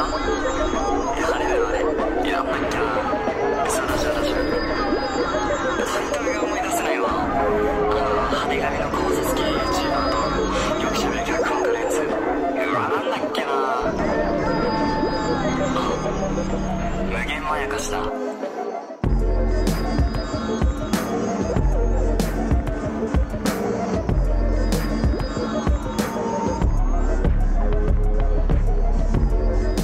だやれやれやらなきゃそうだそうだそうだタイトルが思い出せないわあの派手紙の考察系 YouTuber とよくしゃべる脚本家のやつうわなんだっけなあ無限まやかしだ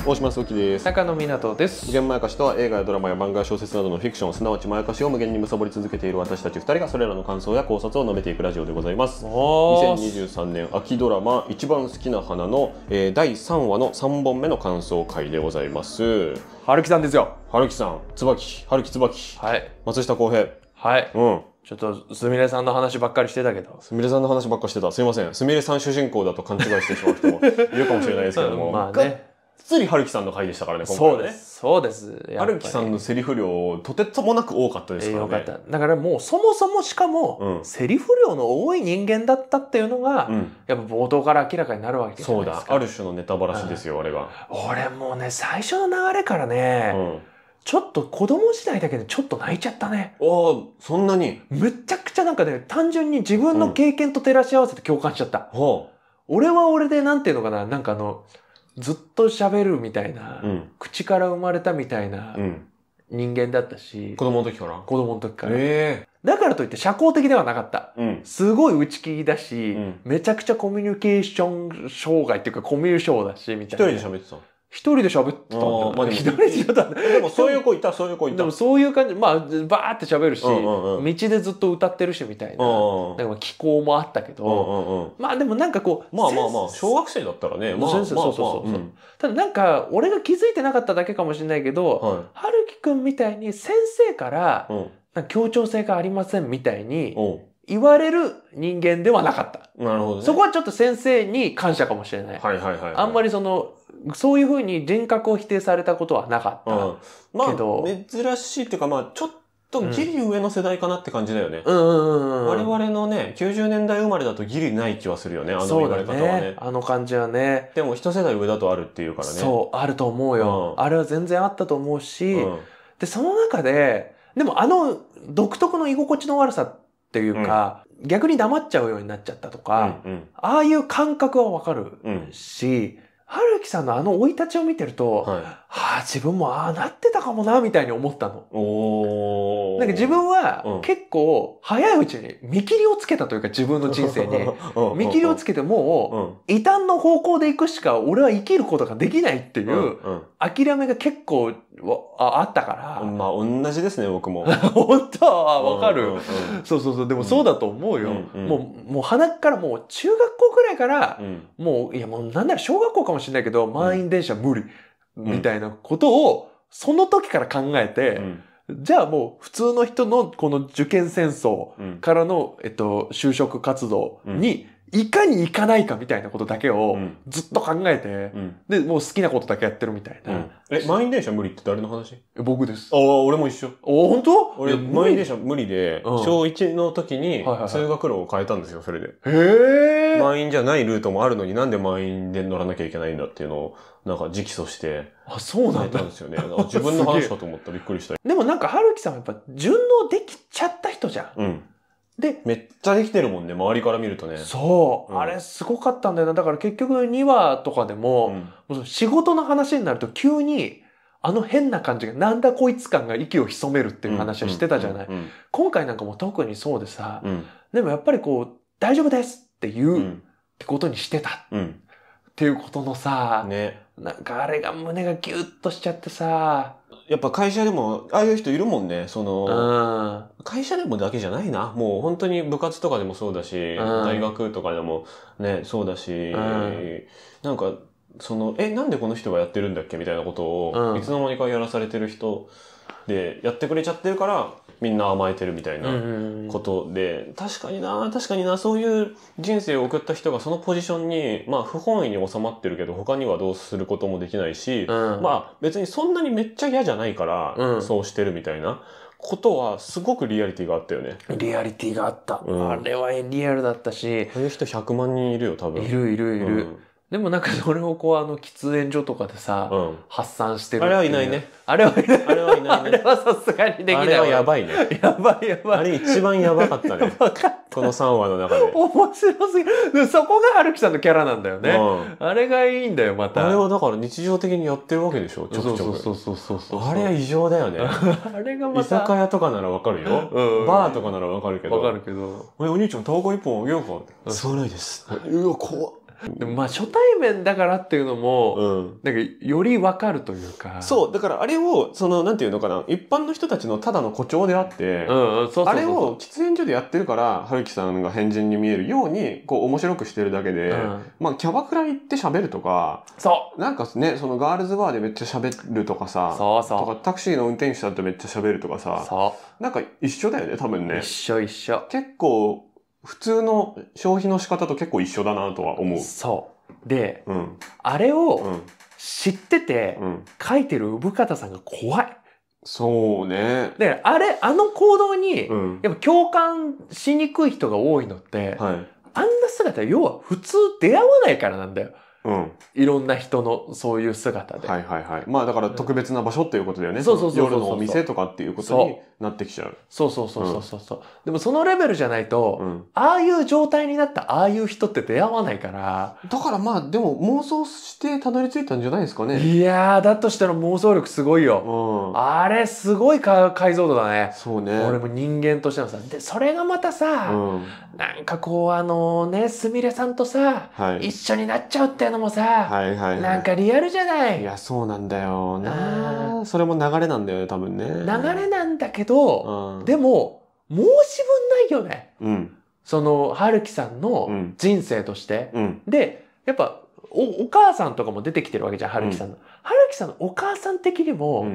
大島聡きです中野湊です無限まやかしとは映画やドラマや漫画小説などのフィクションすなわちまやかしを無限に貪り続けている私たち二人がそれらの感想や考察を述べていくラジオでございます2023年秋ドラマ「一番好きな花の」えー、第三話の三本目の感想会でございます春樹さんですよ春樹さん椿春樹椿はい松下洸平はいうんちょっとすみれさんの話ばっかりしてたけどすみれさんの話ばっかりしてたすみませんすみれさん主人公だと勘違いしてしまう人もいるかもしれないですけども まあねつり春樹さんの回でしたからね、今回はね。そうです。そうです。春樹さんのセリフ量、とてつもなく多かったですからよね。かった。だからもうそもそもしかも、うんセリフ量の多い人間だったっていうのが、うん。やっぱ冒頭から明らかになるわけじゃなそいうでだす。か。ある種のネタバラシですよ、あれが。俺もうね、最初の流れからね、うん。ちょっと子供時代だけでちょっと泣いちゃったね。おーそんなに。むっちゃくちゃなんかね、単純に自分の経験と照らし合わせて共感しちゃった。俺は俺で、なんていうのかな、なんかあの、ずっと喋るみたいな、うん、口から生まれたみたいな人間だったし、うん、子供の時から子供の時から。えだからといって社交的ではなかった。うん、すごい打ち切りだし、めちゃくちゃコミュニケーション障害っていうかコミュ障だし、みたいな。一人で喋ってたの一人で喋ってたんまあ、人ででもそういう子いた、そういう子いた。でもそういう感じ、まあ、バーって喋るし、道でずっと歌ってるしみたいな、なんか気候もあったけど、まあでもなんかこう、まあまあまあ、小学生だったらね、まあ、そうそうそう。ただなんか、俺が気づいてなかっただけかもしれないけど、はるきくんみたいに先生から、協調性がありませんみたいに、言われる人間ではなかった。なるほど、ね、そこはちょっと先生に感謝かもしれない。はいはいはい、はい、あんまりその、そういうふうに人格を否定されたことはなかった。けど、うん、まあ、珍しいっていうか、まあ、ちょっとギリ上の世代かなって感じだよね。うん、うんうんうん我々のね、90年代生まれだとギリない気はするよね、あの言われ方はね。ねあの感じはね。でも一世代上だとあるっていうからね。そう、あると思うよ。うん、あれは全然あったと思うし、で、その中で、でもあの独特の居心地の悪さって、っていうか、うん、逆に黙っちゃうようになっちゃったとか、うんうん、ああいう感覚はわかるし、春樹さんのあの生い立ちを見てると、はいはあ、自分もああなってたかもな、みたいに思ったの。なんか自分は結構早いうちに見切りをつけたというか自分の人生に。見切りをつけてもう異端の方向で行くしか俺は生きることができないっていう諦めが結構あったから。まあ同じですね、僕も。本当わかる、そうそうそう。でもそうだと思うよ。もう、もう鼻からもう中学校くらいから、もう、いやもうなんなら小学校かもしれないけど満員電車無理。みたいなことを、その時から考えて、じゃあもう普通の人のこの受験戦争からの、えっと、就職活動にいかに行かないかみたいなことだけをずっと考えて、うん、で、もう好きなことだけやってるみたいな。うん、え、満員電車無理って誰の話僕です。ああ、俺も一緒。お本当俺、満員電車無理で、小1の時に通学路を変えたんですよ、それで。へえ。満員じゃないルートもあるのになんで満員で乗らなきゃいけないんだっていうのを、なんか直訴して。あ、そうなんだ。ですよね。自分の話かと思った。びっくりした。でもなんか、はるきさんはやっぱ順応できちゃった人じゃん。うん。で、めっちゃできてるもんね、周りから見るとね。そう、うんあれすごかったんだよな。だから結局2話とかでも、うんもう仕事の話になると急に、あの変な感じが、なんだこいつ感が息を潜めるっていう話はしてたじゃない。今回なんかも特にそうでさ、うんでもやっぱりこう、大丈夫ですって言うってことにしてたうんっていうことのさ、ねなんかあれが胸がギュッとしちゃってさ、やっぱ会社でも、ああいう人いるもんね。その、会社でもだけじゃないな。もう本当に部活とかでもそうだし、大学とかでもね、そうだし、なんか、その、え、なんでこの人がやってるんだっけみたいなことを、いつの間にかやらされてる人で、やってくれちゃってるから、みんな甘えてるみたいなことで、確かにな確かになそういう人生を送った人がそのポジションにまあ不本意に収まってるけど他にはどうすることもできないし、まあ別にそんなにめっちゃ嫌じゃないからそうしてるみたいな。ことはすごくリアリティがあったよね。リアリティがあった。うん、あれはリアルだったし。そういう人100万人いるよ、多分。いるいるいる。うん、でもなんかそれをこうあの喫煙所とかでさ、うん、発散してるあれはいないね。あれはいない。あれはいない、ね、あれはさすがにできない。あれはやばいね。やばいやばい。あれ一番やばかったね。この3話の中で。面白すぎる。そこが春樹さんのキャラなんだよね、うん、あれがいいんだよ、また。あれはだから日常的にやってるわけでしょ、ちょくちょく。そうそうそうそうあれは異常だよね。あれがまた。居酒屋とかならわかるよ。うん、バーとかならわかるけど。わかるけど。お兄ちゃん、タバコ一本あげようか。吸わないです。うわ、怖っ。でもまあ初対面だからっていうのも、うん、なんかよりわかるというか。そう、だからあれを、その、なんていうのかな、一般の人たちのただの誇張であって、あれを喫煙所でやってるから、春樹さんが変人に見えるように、こう面白くしてるだけで、うん、まあキャバクラ行って喋るとか、そう。なんかね、そのガールズバーでめっちゃ喋るとかさ、そうそう。とかタクシーの運転手さんとめっちゃ喋るとかさ、そう。なんか一緒だよね、多分ね。一緒一緒。結構、普通の消費の仕方と結構一緒だなとは思う。そう。で、うん、あれを知ってて、うん、書いてる生方さんが怖い。そうね。で、あれ、あの行動に、やっぱ共感しにくい人が多いのって、はい、あんな姿、要は普通出会わないからなんだよ。うん、いろんな人のそういう姿で。はいはいはい。まあだから特別な場所っていうことだよね。うん、そうそうそう夜のお店とかっていうことになってきちゃう。そうそうそうそうそうそう、うん、でもそのレベルじゃないと、うん、ああいう状態になったああいう人って出会わないから。だからまあでも妄想してたどり着いたんじゃないですかね。いやー、だとしたら妄想力すごいよ。うん、あれすごい解像度だね。そうね。俺も人間としてのさ。で、それがまたさ、うん、なんかこうあのね、すみれさんとさ、はい、一緒になっちゃうってののもさ、はいはい、はい、なんかリアルじゃないいやそうなんだよなそれも流れなんだよね多分ね流れなんだけど、うん、でも申し分ないよね、うん、その春樹さんの人生として、うん、でやっぱおお母さんとかも出てきてるわけじゃん春樹さんの、うん、春樹さんのお母さん的にも、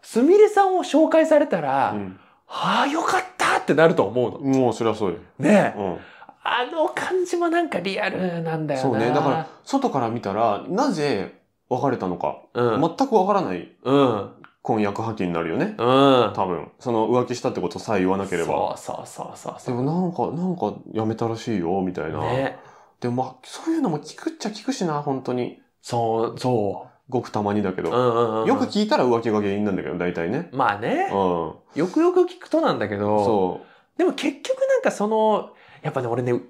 すみれさんを紹介されたら、うん、はあよかったってなると思うのもうそりゃそうよねえ、うんあの感じもなんかリアルなんだよな。そうね。だから、外から見たら、なぜ別れたのか、うん、全くわからない。うん。婚約破棄になるよね。うん。多分。その浮気したってことさえ言わなければ。そうそうそうそうでもなんか、なんかやめたらしいよ、みたいな。ね。でもまあ、そういうのも聞くっちゃ聞くしな、本当に。そう、そう。ごくたまにだけど、うんうんうん、よく聞いたら浮気が原因なんだけど、大体ね。まあね。うん。よくよく聞くとなんだけど。そう。でも結局なんかその、やっぱね、俺ね、浮気っ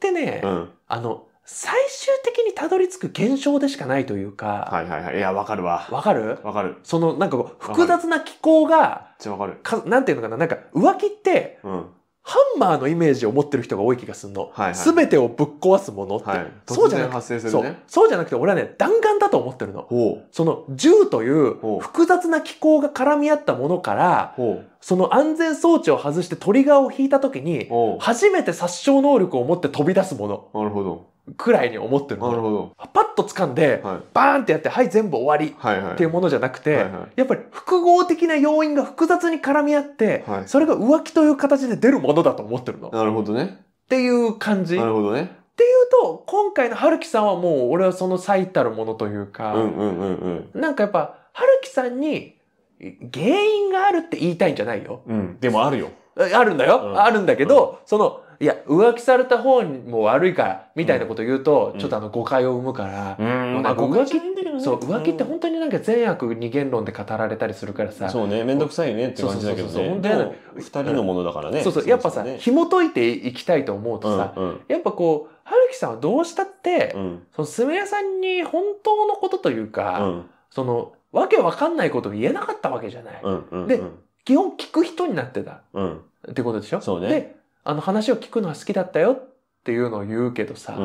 てね、うん、あの、最終的にたどり着く現象でしかないというか。はいはいはい。いや、わかるわ。わかるわかる。その、なんかこう、複雑な気候が、じゃわかる。か、なんていうのかな、なんか、浮気って、うん、ハンマーのイメージを持ってる人が多い気がするの。はいはい、全てをぶっ壊すものって。はい、そうじゃなくて、ね、そう、そうじゃなくて俺はね、弾丸だと思ってるの。その銃という複雑な機構が絡み合ったものから、その安全装置を外してトリガーを引いた時に、初めて殺傷能力を持って飛び出すもの。なるほど。くらいに思ってるなるほど。ッと掴んで、はい、バーンってやってはい全部終わりっていうものじゃなくて、はいはい、やっぱり複合的な要因が複雑に絡み合って、はい、それが浮気という形で出るものだと思ってるの。なるほどね。っていう感じ。なるほどね。っていうと今回の春樹さんはもう俺はその最たるものというか、なんかやっぱ春樹さんに原因があるって言いたいんじゃないよ。うん、でもあるよ。あるんだよ。うん、あるんだけど、うん、そのいや、浮気された方も悪いから、みたいなこと言うと、ちょっとあの、誤解を生むから、うん、浮気、そう、浮気って本当になんか善悪二元論で語られたりするからさ。そうね、めんどくさいねって感じだけどね。そうそうそう二人のものだからね。そうそう、やっぱさ、紐解いていきたいと思うとさ、やっぱこう、春樹さんはどうしたって、その、すめやさんに本当のことというか、その、わけわかんないことを言えなかったわけじゃない。で、基本聞く人になってた。うん、ってことでしょそうね。であの話を聞くのは好きだったよっていうのを言うけどさ、う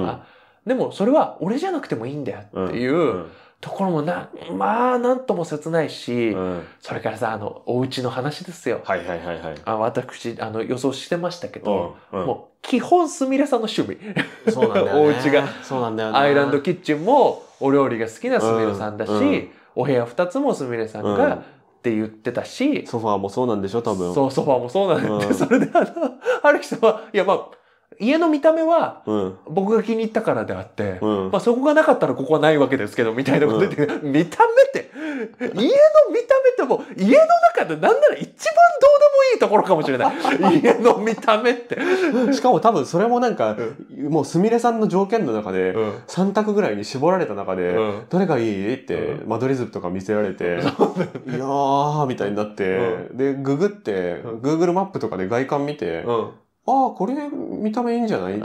ん、でもそれは俺じゃなくてもいいんだよっていうところもな、まあなんとも切ないし、うん、それからさ、あの、お家の話ですよ。はいはいはいはい。あ私、あの予想してましたけど、うん、もう基本すみれさんの趣味。そうなんだよ、ね、お家が。そうなんだよ、ね、アイランドキッチンもお料理が好きなすみれさんだし、お部屋二つもすみれさんがって言ってたし。ソファーもそうなんでしょ、多分。そう、ソファーもそうなんで、うん、それであの、春樹さんは、いやまあ、家の見た目は、僕が気に入ったからであって、うん、まあそこがなかったらここはないわけですけど、みたいなこと言って、うん、見た目って、家の見た目ってもう、家の中でなんなら一番どうでもいいところかもしれない。家の見た目って。しかも多分それもなんか、うん、もうすみれさんの条件の中で、3択ぐらいに絞られた中で、どれがいいって、間取り図とか見せられて、いやーみたいになって、で、ググって、Google マップとかで外観見て、ああ、これ見た目いいんじゃない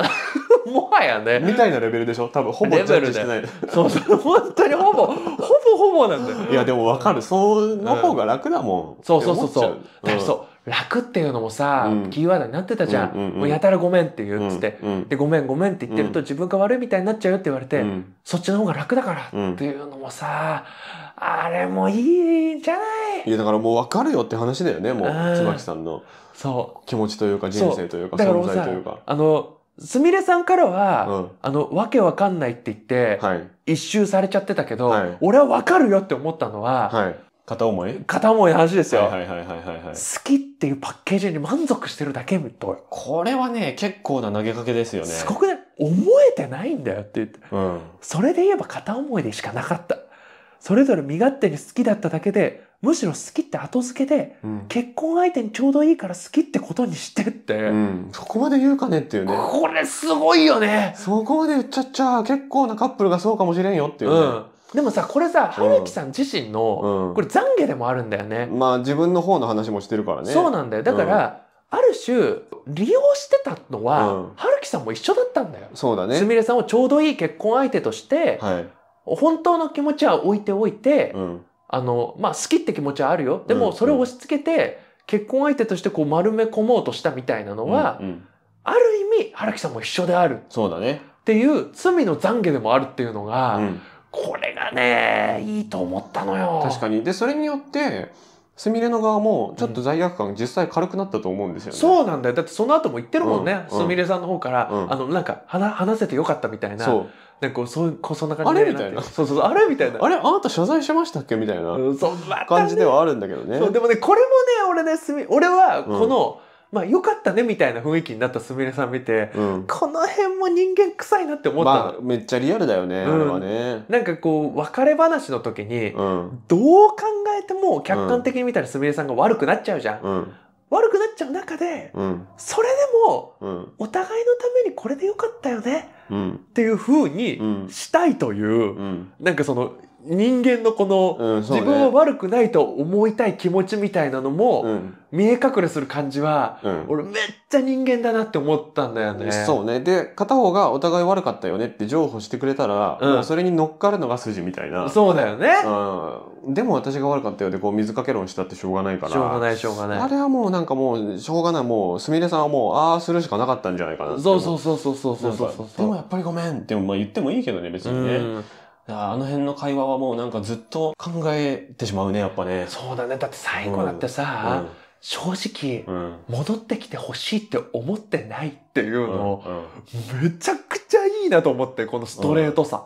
もはやね。みたいなレベルでしょ多分ほぼジャッジしてない。そうそう、本当にほぼ、ほぼほぼなんだよ。いや、でもわかる。その方が楽だもん。そうそうそうそう。そう。楽っていうのもさ、うん、キーワードになってたじゃん。うんうんうん、もうやたらごめんって言ってて、うんうん、で、ごめんごめんって言ってると自分が悪いみたいになっちゃうよって言われて、うん、そっちの方が楽だからっていうのもさ、うん、あれもいいじゃない。いや、だからもうわかるよって話だよね、もう、椿さんの。そう。気持ちというか人生というか存在というか。あの、すみれさんからは、あの、わけわかんないって言って、はい、一周されちゃってたけど、はい、俺はわかるよって思ったのは、はい片思い片思いの話ですよ。はいはいはいはい、はい。好きっていうパッケージに満足してるだけと。これはね、結構な投げかけですよね。すごくね、思えてないんだよって言って。うん。それで言えば片思いでしかなかった。それぞれ身勝手に好きだっただけで、むしろ好きって後付けで、うん、結婚相手にちょうどいいから好きってことにしてって、うん、そこまで言うかねっていうね。これすごいよねそこまで言っちゃっちゃ、結構なカップルがそうかもしれんよっていうね。うんでもさこれさ春樹さん自身の、これ懺悔でもあるんだよね、まあ自分の方の話もしてるからねそうなんだよだから、ある種利用してたのは、春樹さんも一緒だったんだよそうだねすみれさんをちょうどいい結婚相手として、はい、本当の気持ちは置いておいて、あのまあ好きって気持ちはあるよでもそれを押し付けて、結婚相手としてこう丸め込もうとしたみたいなのは、うんうん、ある意味、春樹さんも一緒である。そうだね。っていう罪の懺悔でもあるっていうのが、うん、これがね、いいと思ったのよ。確かに。で、それによって、すみれの側もちょっと罪悪感実際軽くなったと思うんですよね、うん、そうなんだよだってその後も言ってるもんね、すみれさんの方から、うん、あのなんか話話せてよかったみたいなそうなんかそうこうそんな感じあれみたいなそうそうそうあれみたいなあれあなた謝罪しましたっけみたいな感じではあるんだけどね、う、でもねこれもね俺ねすみ俺はこの、うんまあ良かったねみたいな雰囲気になったすみれさん見て、うん、この辺も人間臭いなって思ったまあ、めっちゃリアルだよね、うん、あれはねなんかこう別れ話の時に、うん、どう考えても客観的に見たらすみれさんが悪くなっちゃうじゃん、うん悪くなっちゃう中で、うん、それでも、うん、お互いのためにこれでよかったよね、うん、っていう風にしたいという、なんかその人間のこの、うんね自分は悪くないと思いたい気持ちみたいなのも、うん見え隠れする感じは、うん俺めっちゃ人間だなって思ったんだよね。そうね。で、片方がお互い悪かったよねって譲歩してくれたら、うんもうそれに乗っかるのが筋みたいな。そうだよね。うんでも私が悪かったよで、こう水かけ論したってしょうがないから。しょうがないしょうがない。あれはもうなんかもう、しょうがない。もう、すみれさんはもう、ああするしかなかったんじゃないかなってそうそうそうそうそうそうそうでもやっぱりごめんって、まあ言ってもいいけどね、別にね。んあの辺の会話はもうなんかずっと考えてしまうね、やっぱね。そうだね。だって最後だってさ、うんうん正直、うん、戻ってきてほしいって思ってないっていうの、うんうん、めちゃくちゃいいなと思って、このストレートさ。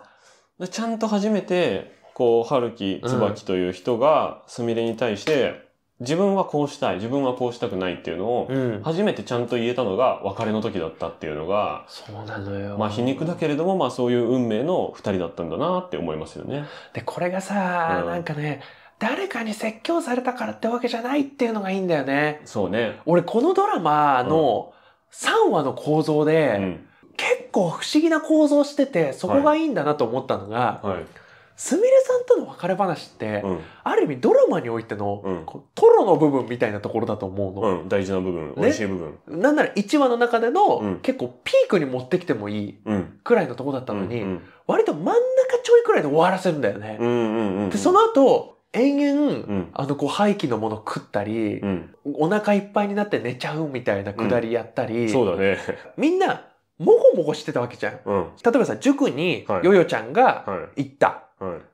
うん、ちゃんと初めて、こう、春樹椿という人が、すみれに対して、自分はこうしたい、自分はこうしたくないっていうのを、初めてちゃんと言えたのが別れの時だったっていうのが、そうなのよ。まあ皮肉だけれども、まあそういう運命の二人だったんだなって思いますよね。で、これがさ、うん、なんかね、誰かに説教されたからってわけじゃないっていうのがいいんだよね。そうね。俺このドラマの3話の構造で、うん、結構不思議な構造してて、そこがいいんだなと思ったのが、はい、はいすみれさんとの別れ話って、うん、ある意味ドラマにおいての、うん、トロの部分みたいなところだと思うの、うん、大事な部分、ね、美しい部分なんなら1話の中での、結構ピークに持ってきてもいいくらいのとこだったのに、うんうん、割と真ん中ちょいくらいで終わらせるんだよね、うんうんうん、でその後延々、うん、あのこう廃棄のもの食ったり、うん、お腹いっぱいになって寝ちゃうみたいなくだりやったり、そうだねみんなもごもごしてたわけじゃん、例えばさ塾にヨヨちゃんが行った、はいはい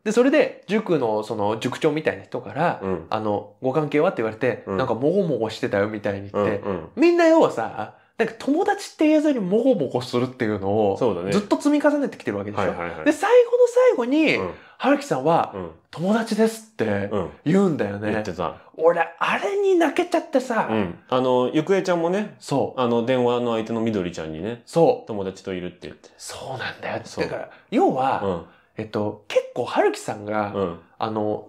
で、それで、塾の、その、塾長みたいな人から、うん、あの、ご関係はって言われて、うん、なんか、もごもごしてたよ、みたいに言って、うんうん、みんな要はさ、なんか友達って言えずにもごもごするっていうのを、ずっと積み重ねてきてるわけでしょ。で、最後の最後に、うん、春樹さんは、友達ですって言うんだよね。うん、言ってた。俺、あれに泣けちゃってさ、うん、あの、ゆくえちゃんもね、そう。あの、電話の相手のみどりちゃんにね、そう。友達といるって言って。そうなんだよ。だから、要は、えっと、結構、春樹さんが、うん、あの、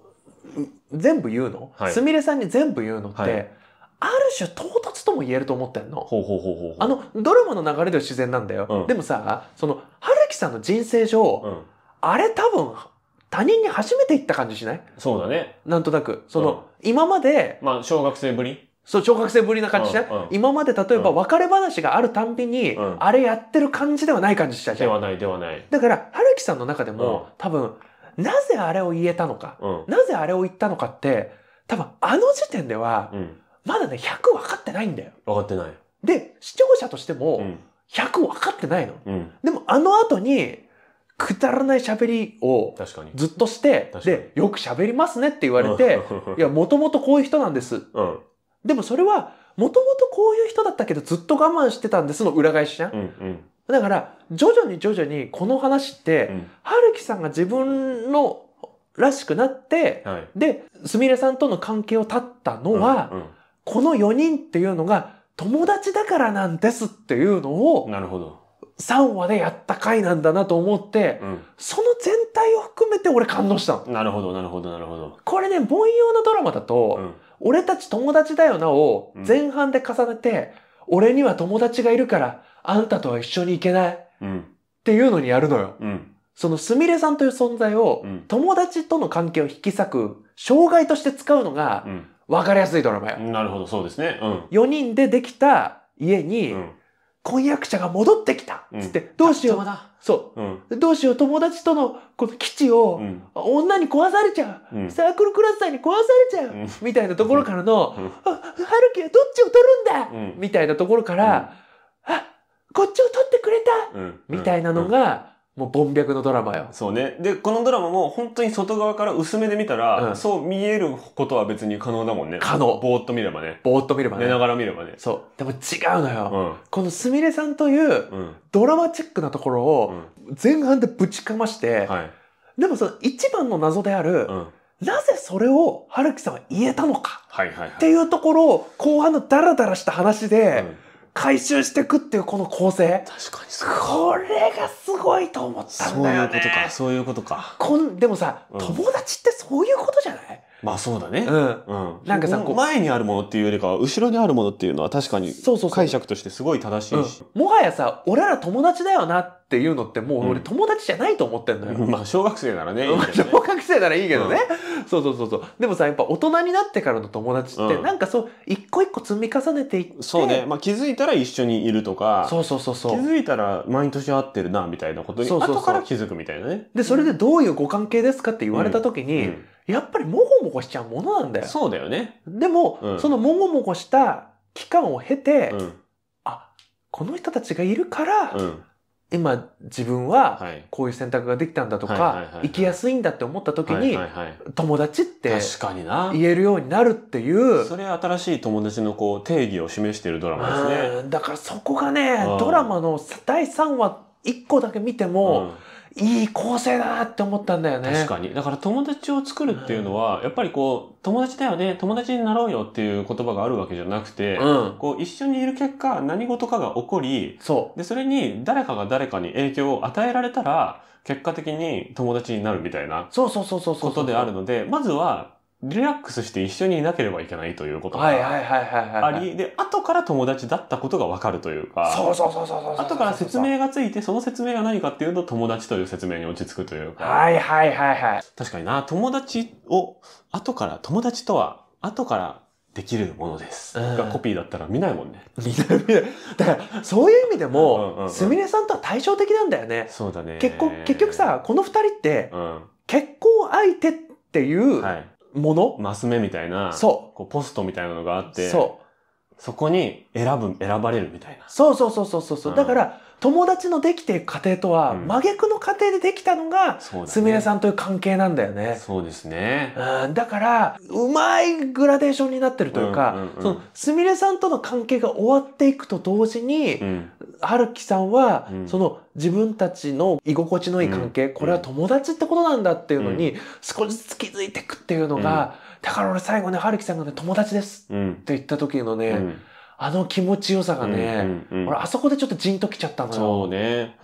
全部言うの、すみれさんに全部言うのって、はい、ある種唐突とも言えると思ってんの。ほうほうほうほうあの、ドラマの流れでは自然なんだよ。うん、でもさ、その、春樹さんの人生上、うん、あれ多分、他人に初めて言った感じしないそうだね。なんとなく。その、うん、今まで。まあ、小学生ぶりそう小学生ぶりな感じじゃ、うんうん、今まで例えば別れ話があるたんびに、うん、あれやってる感じではない感じしたじゃんではないではないだから春樹さんの中でも、多分なぜあれを言えたのか、なぜあれを言ったのかって多分あの時点では、まだね100分かってないんだよ分かってないで視聴者としても、100分かってないの、でもあの後にくだらない喋りをずっとして、で、よく喋りますねって言われて、いや、もともとこういう人なんですでもそれは、もともとこういう人だったけどずっと我慢してたんですの裏返しじゃん。うんうんだから徐々に徐々にこの話って、春樹さんが自分のらしくなって、はい、で、すみれさんとの関係を立ったのは、うんうん、この4人っていうのが友達だからなんですっていうのを、なるほど。3話でやった回なんだなと思って、うん、その全体を含めて俺感動したの。なるほど、なるほど、なるほど。これね、凡庸なドラマだと、うん俺たち友達だよなを前半で重ねて、うん、俺には友達がいるから、あんたとは一緒に行けない。うん、っていうのにやるのよ。うん、そのすみれさんという存在を、友達との関係を引き裂く、障害として使うのが、わかりやすいドラマよ。なるほど、そうですね。うん、4人でできた家に、婚約者が戻ってきたつって、どうしよう。そう、どうしよう、友達とのこの基地を、女に壊されちゃう、サークルクラスターに壊されちゃう、みたいなところからの、うん、あ、春樹はどっちを取るんだ、みたいなところから、あ、こっちを取ってくれた、みたいなのが、もう、ボンのドラマよ。そうね。で、このドラマも本当に外側から薄めで見たら、うんそう見えることは別に可能だもんね。可能ぼーっと見ればね。ぼーっと見ればね。寝ながら見ればね。そう。でも違うのよ。うん。このすみれさんというドラマチックなところを前半でぶちかまして、はい。でもその一番の謎である、うん。なぜそれを春樹さんは言えたのかっていうところを後半のダラダラした話で、回収していくっていうこの構成確かにこれがすごいと思ったんだよねそういうことかそういうことかこんでもさ、うん、友達ってそういうことじゃないまあそうだね。うん。うん。なんかさ、こう。前にあるものっていうよりかは、後ろにあるものっていうのは確かに、そうそう解釈としてすごい正しいし、もはやさ、俺ら友達だよなっていうのって、もう俺友達じゃないと思ってんのよ。うん、まあ小学生ならね。小学生ならいいけどね、そうそうそうそう。でもさ、やっぱ大人になってからの友達って、なんかそう、一個一個積み重ねていって。そうね。まあ気づいたら一緒にいるとか、そうそうそうそう。気づいたら毎年会ってるな、みたいなことに、そうそうそう後から気づくみたいなね。で、それでどういうご関係ですかって言われた時に、やっぱりもごもごしちゃうものなんだよ。そうだよね。でも、うんそのもごもごした期間を経て、うん。この人たちがいるから、うん。今自分はこういう選択ができたんだとか、生きやすいんだって思った時に、はいはいはい友達って確かにな。言えるようになるっていう。それは新しい友達のこう定義を示しているドラマですね。だからそこがねドラマの第3話1個だけ見ても、ういい構成だなって思ったんだよね。確かに。だから友達を作るっていうのは、うん、やっぱりこう、友達だよね、友達になろうよっていう言葉があるわけじゃなくて、うん、こう、一緒にいる結果、何事かが起こり、そで、それに誰かが誰かに影響を与えられたら、結果的に友達になるみたいな。そうそうそうそう。ことであるので、まずは、リラックスして一緒にいなければいけないということがあり、で、後から友達だったことがわかるというか、そうそうそうそうそう後から説明がついて、その説明が何かっていうと友達という説明に落ち着くというか。はいはいはいはい。確かにな、友達を、後から、友達とは、後からできるものです。がコピーだったら見ないもんね。見ない見ない。だから、そういう意味でも、すみれさんとは対照的なんだよね。そうだね。結構、結局さ、この二人って、うん、結婚相手っていう、はいものマス目みたいな、そう。こうポストみたいなのがあって、そう。そこに選ぶ、選ばれるみたいな。そうそうそうそうそう。うん、だから、友達のできている家庭とは、真逆の家庭でできたのが、すみれさんという関係なんだよね。そうですね。うん、だから、うまいグラデーションになってるというか、その、すみれさんとの関係が終わっていくと同時に、うん、春樹さんは、うん、その自分たちの居心地のいい関係、うん、これは友達ってことなんだっていうのに、少しずつ気づいていくっていうのが、だから俺最後ね、春樹さんがね、友達ですって言った時のね、あの気持ちよさがね、うんうんうん、俺あそこでちょっとじんときちゃったのよ。そうね。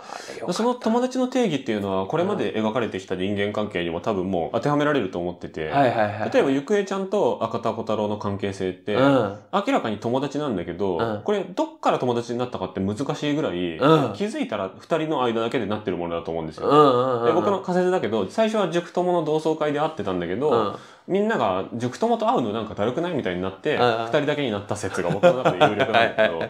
その友達の定義っていうのは、これまで描かれてきた人間関係にも多分もう当てはめられると思ってて、はいはいはい、例えばゆくえちゃんと赤田小太郎の関係性って、明らかに友達なんだけど、うん、これどっから友達になったかって難しいぐらい、うん、気づいたら二人の間だけでなってるものだと思うんですよ。うんうんうんうん、で僕の仮説だけど、最初は塾友の同窓会で会ってたんだけど、みんなが塾友と会うのなんかだるくないみたいになって二人だけになった説が僕の中で有力なんだけど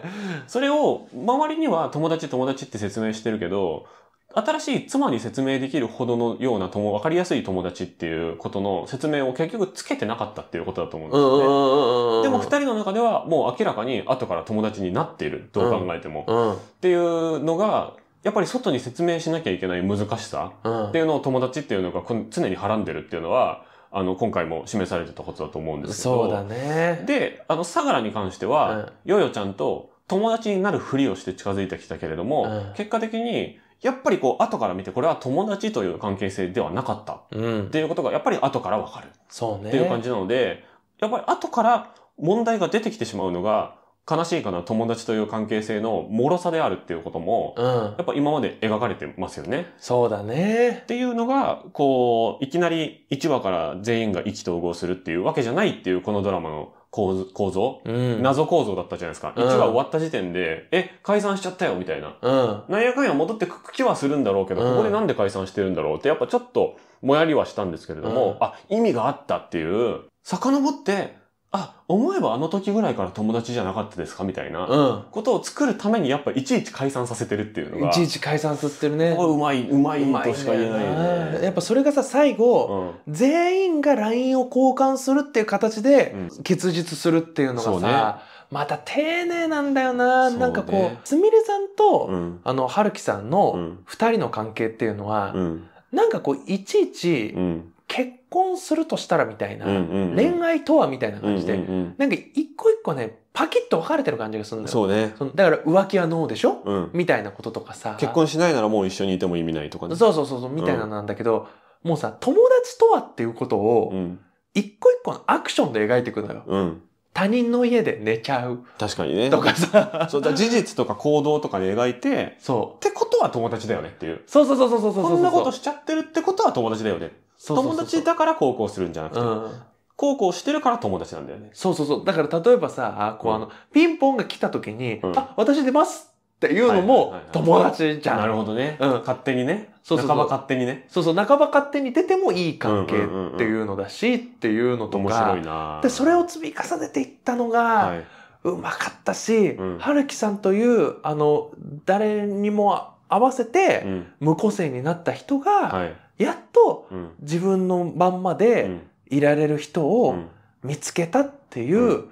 それを周りには友達友達って説明してるけど新しい妻に説明できるほどのような友、分かりやすい友達っていうことの説明を結局つけてなかったっていうことだと思うんですよね。でも二人の中ではもう明らかに後から友達になっている。どう考えても。うんうん、っていうのが、やっぱり外に説明しなきゃいけない難しさっていうのを友達っていうのが常にはらんでるっていうのは、あの、今回も示されてたことだと思うんですけど。そうだね。で、あの、相良に関しては、ヨヨちゃんと友達になるふりをして近づいてきたけれども、結果的に、やっぱりこう、後から見て、これは友達という関係性ではなかった。うん、っていうことが、やっぱり後からわかる。そうね。っていう感じなので、やっぱり後から問題が出てきてしまうのが、悲しいかな友達という関係性の脆さであるっていうことも、うん、やっぱ今まで描かれてますよね。そうだね。っていうのが、こう、いきなり1話から全員が意気投合するっていうわけじゃないっていうこのドラマの構造、うん、謎構造だったじゃないですか。うん、1話終わった時点で、え、解散しちゃったよみたいな。うん、なんやかんや戻ってく気はするんだろうけど、うん、ここでなんで解散してるんだろうってやっぱちょっともやりはしたんですけれども、あ、意味があったっていう、遡って、あ、思えばあの時ぐらいから友達じゃなかったですかみたいなうん。ことを作るためにやっぱいちいち解散させてるっていうのが。いちいち解散させてるね。うまい、うまいとしか言えないよね。やっぱそれがさ、最後、うん、全員が LINE を交換するっていう形で結実するっていうのがさ、うんね、また丁寧なんだよな、ね、なんかこう、すみれさんと、うん、あの、はるきさんの二人の関係っていうのは、うんなんかこう、いちいち、結婚するとしたらみたいな、恋愛とはみたいな感じで、なんか一個一個ね、パキッと分かれてる感じがするんだよ。そうね。だから浮気はノーでしょ、うん、みたいなこととかさ。結婚しないならもう一緒にいても意味ないとかね。そうそうそうそう、みたいななんだけど、うん、もうさ、友達とはっていうことを、一個一個のアクションで描いていくのよ。うん、他人の家で寝ちゃう。確かにね。とかさ。そう、だ事実とか行動とかで描いて、そう。ってことは友達だよねっていう。そうそうそうそうそうそうこんなことしちゃってるってことは友達だよね。友達だからこうこうするんじゃなくて、こうこうしてるから友達なんだよね。そうそうそう。だから例えばさ、あこうあの、うん、ピンポンが来た時に、うん、あ、私出ますっていうのも友達じゃん。なるほどね。うん。勝手にね。そうそうそう。仲間勝手にね。そうそう。仲間勝手に出てもいい関係っていうのだし、っていうのとか。面白いなで、それを積み重ねていったのが、はい、うまかったし、春、う、樹、ん、さんという、あの、誰にも合わせて、無個性になった人が、はいやっと自分のまんまでいられる人を見つけたっていう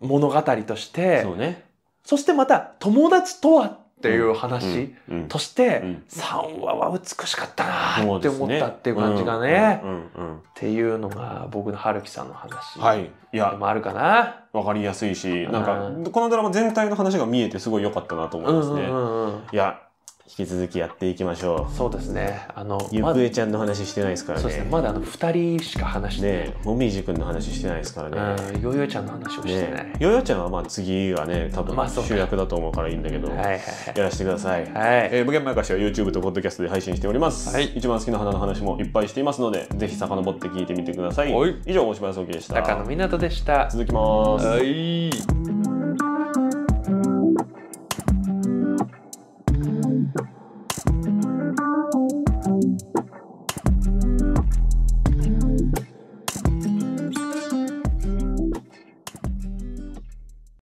物語として、そうね、そしてまた友達とはっていう話として、3話は美しかったなって思ったっていう感じがね、っていうのが僕の春樹さんの話もあるかな。わかりやすいし、なんかこのドラマ全体の話が見えてすごい良かったなと思いますね。いや引き続きやっていきましょうそうですねあのゆくえちゃんの話してないですからね、ま、そうですねまだあの2人しか話してねもみじくんの話してないですからねよよちゃんの話をしてない、ね、よよちゃんはまあ次はね多分主役だと思うからいいんだけど、まあ、やらせてください、はいえー、無限前歌詞は YouTube とポッドキャストで配信しております、はい、一番好きな花の話もいっぱいしていますのでぜひ遡って聞いてみてくださいはい、以上大島康之でした中野湊でした続きますはい